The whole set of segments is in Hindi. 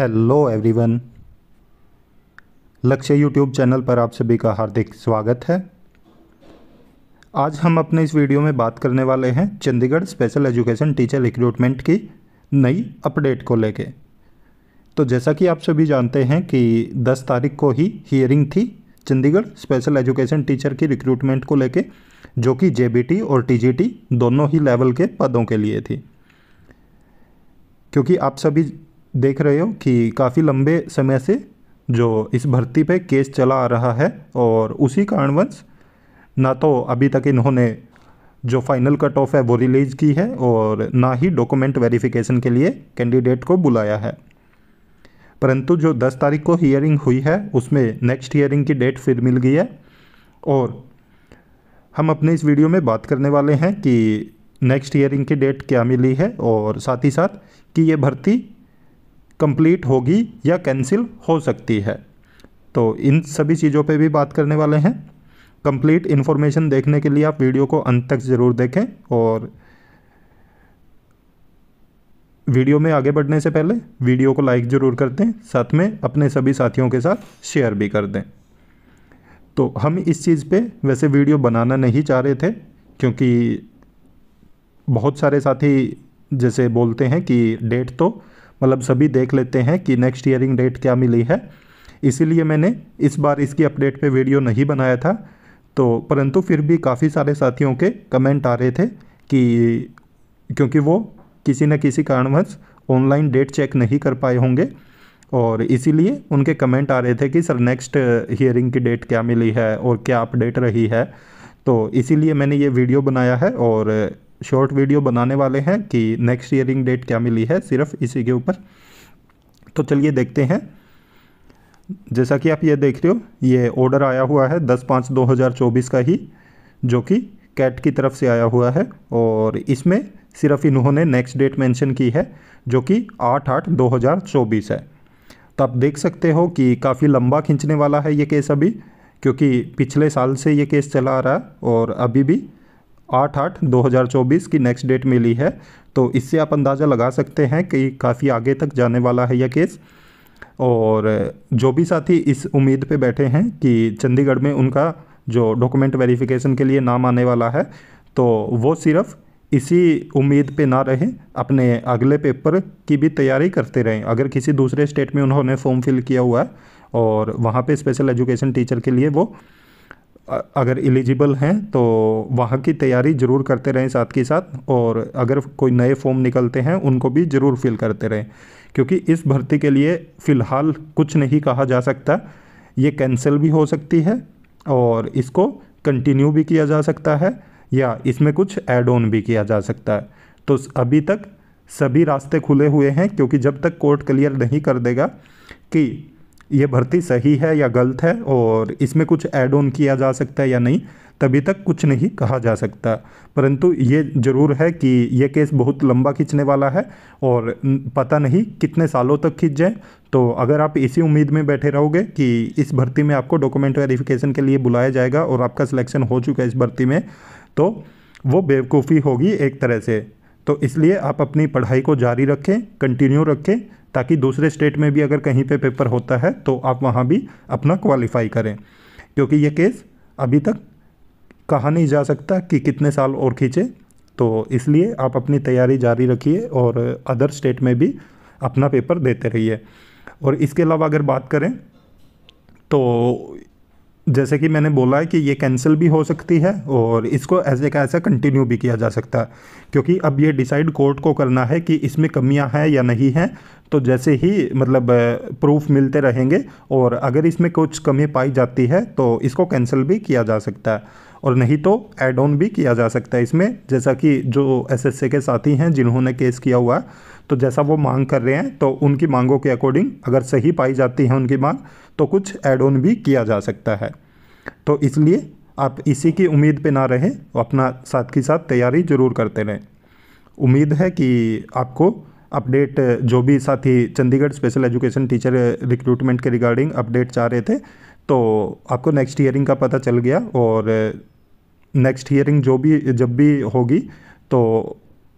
hello everyone Lakshya YouTube channel पर आप सभी का हार्दिक स्वागत है आज हम अपने इस वीडियो में बात करने वाले हैं Chandigarh special education teacher recruitment की नई अपडेट को लेके तो जैसा कि आप सभी जानते हैं कि 10 तारीख को ही हियरिंग थी चंडीगढ़ स्पेशल एजुकेशन टीचर की रिक्रूटमेंट को लेके जो कि जे और टी दोनों ही लेवल के पदों के लिए थी क्योंकि आप सभी देख रहे हो कि काफ़ी लंबे समय से जो इस भर्ती पे केस चला आ रहा है और उसी कारणवश ना तो अभी तक इन्होंने जो फाइनल कट ऑफ है वो रिलीज की है और ना ही डॉक्यूमेंट वेरिफिकेशन के लिए कैंडिडेट को बुलाया है परंतु जो 10 तारीख को हियरिंग हुई है उसमें नेक्स्ट हियरिंग की डेट फिर मिल गई है और हम अपने इस वीडियो में बात करने वाले हैं कि नेक्स्ट हियरिंग की डेट क्या मिली है और साथ ही साथ कि ये भर्ती कंप्लीट होगी या कैंसिल हो सकती है तो इन सभी चीज़ों पे भी बात करने वाले हैं कंप्लीट इन्फॉर्मेशन देखने के लिए आप वीडियो को अंत तक ज़रूर देखें और वीडियो में आगे बढ़ने से पहले वीडियो को लाइक ज़रूर कर दें साथ में अपने सभी साथियों के साथ शेयर भी कर दें तो हम इस चीज़ पे वैसे वीडियो बनाना नहीं चाह रहे थे क्योंकि बहुत सारे साथी जैसे बोलते हैं कि डेट तो मतलब सभी देख लेते हैं कि नेक्स्ट ईयरिंग डेट क्या मिली है इसीलिए मैंने इस बार इसकी अपडेट पे वीडियो नहीं बनाया था तो परंतु फिर भी काफ़ी सारे साथियों के कमेंट आ रहे थे कि क्योंकि वो किसी न किसी कारणवश ऑनलाइन डेट चेक नहीं कर पाए होंगे और इसीलिए उनके कमेंट आ रहे थे कि सर नेक्स्ट हियरिंग की डेट क्या मिली है और क्या अपडेट रही है तो इसीलिए मैंने ये वीडियो बनाया है और शॉर्ट वीडियो बनाने वाले हैं कि नेक्स्ट ईयरिंग डेट क्या मिली है सिर्फ इसी के ऊपर तो चलिए देखते हैं जैसा कि आप ये देख रहे हो ये ऑर्डर आया हुआ है दस पाँच दो हज़ार चौबीस का ही जो कि कैट की तरफ से आया हुआ है और इसमें सिर्फ इन्होंने नेक्स्ट डेट मेंशन की है जो कि आठ आठ दो हज़ार चौबीस है तो आप देख सकते हो कि काफ़ी लंबा खींचने वाला है ये केस अभी क्योंकि पिछले साल से ये केस चला आ रहा है और अभी भी आठ आठ दो हज़ार चौबीस की नेक्स्ट डेट मिली है तो इससे आप अंदाज़ा लगा सकते हैं कि काफ़ी आगे तक जाने वाला है यह केस और जो भी साथी इस उम्मीद पे बैठे हैं कि चंडीगढ़ में उनका जो डॉक्यूमेंट वेरिफिकेशन के लिए नाम आने वाला है तो वो सिर्फ इसी उम्मीद पे ना रहें अपने अगले पेपर की भी तैयारी करते रहें अगर किसी दूसरे स्टेट में उन्होंने फॉर्म फिल किया हुआ है और वहाँ पे स्पेशल एजुकेशन टीचर के लिए वो अगर एलिजिबल हैं तो वहाँ की तैयारी ज़रूर करते रहें साथ के साथ और अगर कोई नए फॉर्म निकलते हैं उनको भी ज़रूर फिल करते रहें क्योंकि इस भर्ती के लिए फ़िलहाल कुछ नहीं कहा जा सकता ये कैंसिल भी हो सकती है और इसको कंटिन्यू भी किया जा सकता है या इसमें कुछ ऐड ऑन भी किया जा सकता है तो अभी तक सभी रास्ते खुले हुए हैं क्योंकि जब तक कोर्ट क्लियर नहीं कर देगा कि ये भर्ती सही है या गलत है और इसमें कुछ ऐड ऑन किया जा सकता है या नहीं तभी तक कुछ नहीं कहा जा सकता परंतु ये ज़रूर है कि ये केस बहुत लंबा खींचने वाला है और पता नहीं कितने सालों तक खींच जाए तो अगर आप इसी उम्मीद में बैठे रहोगे कि इस भर्ती में आपको डॉक्यूमेंट वेरिफिकेशन के लिए बुलाया जाएगा और आपका सिलेक्शन हो चुका है इस भर्ती में तो वो बेवकूफ़ी होगी एक तरह से तो इसलिए आप अपनी पढ़ाई को जारी रखें कंटिन्यू रखें ताकि दूसरे स्टेट में भी अगर कहीं पे पेपर होता है तो आप वहाँ भी अपना क्वालिफाई करें क्योंकि ये केस अभी तक कहा नहीं जा सकता कि कितने साल और खींचे तो इसलिए आप अपनी तैयारी जारी रखिए और अदर स्टेट में भी अपना पेपर देते रहिए और इसके अलावा अगर बात करें तो जैसे कि मैंने बोला है कि ये कैंसिल भी हो सकती है और इसको ऐसे का ऐसा कंटिन्यू भी किया जा सकता है क्योंकि अब ये डिसाइड कोर्ट को करना है कि इसमें कमियां हैं या नहीं हैं तो जैसे ही मतलब प्रूफ मिलते रहेंगे और अगर इसमें कुछ कमी पाई जाती है तो इसको कैंसिल भी किया जा सकता है और नहीं तो एड ऑन भी किया जा सकता है इसमें जैसा कि जो ए के साथी हैं जिन्होंने केस किया हुआ तो जैसा वो मांग कर रहे हैं तो उनकी मांगों के अकॉर्डिंग अगर सही पाई जाती है उनकी मांग तो कुछ एड ऑन भी किया जा सकता है तो इसलिए आप इसी की उम्मीद पे ना रहें अपना साथ ही साथ तैयारी ज़रूर करते रहें उम्मीद है कि आपको अपडेट जो भी साथी Chandigarh special education teacher recruitment के रिगार्डिंग अपडेट चाह रहे थे तो आपको नेक्स्ट हियरिंग का पता चल गया और नेक्स्ट हियरिंग जो भी जब भी होगी तो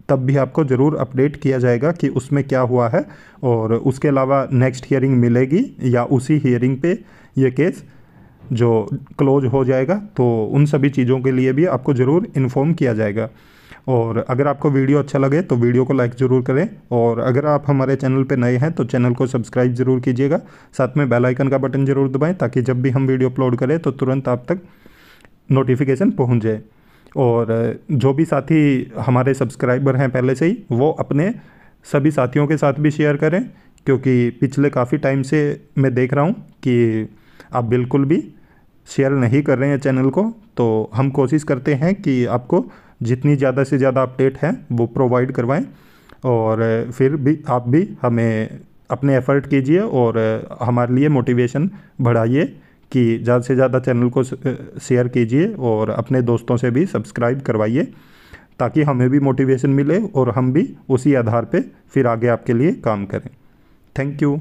तब भी आपको ज़रूर अपडेट किया जाएगा कि उसमें क्या हुआ है और उसके अलावा नेक्स्ट हियरिंग मिलेगी या उसी हियरिंग पे ये केस जो क्लोज हो जाएगा तो उन सभी चीज़ों के लिए भी आपको ज़रूर इन्फॉर्म किया जाएगा और अगर आपको वीडियो अच्छा लगे तो वीडियो को लाइक ज़रूर करें और अगर आप हमारे चैनल पर नए हैं तो चैनल को सब्सक्राइब ज़रूर कीजिएगा साथ में बेल आइकन का बटन ज़रूर दबाएं ताकि जब भी हम वीडियो अपलोड करें तो तुरंत आप तक नोटिफिकेशन पहुंच जाए और जो भी साथी हमारे सब्सक्राइबर हैं पहले से ही वो अपने सभी साथियों के साथ भी शेयर करें क्योंकि पिछले काफ़ी टाइम से मैं देख रहा हूँ कि आप बिल्कुल भी शेयर नहीं कर रहे हैं चैनल को तो हम कोशिश करते हैं कि आपको जितनी ज़्यादा से ज़्यादा अपडेट है वो प्रोवाइड करवाएं और फिर भी आप भी हमें अपने एफर्ट कीजिए और हमारे लिए मोटिवेशन बढ़ाइए कि ज़्यादा से ज़्यादा चैनल को शेयर कीजिए और अपने दोस्तों से भी सब्सक्राइब करवाइए ताकि हमें भी मोटिवेशन मिले और हम भी उसी आधार पे फिर आगे आपके लिए काम करें थैंक यू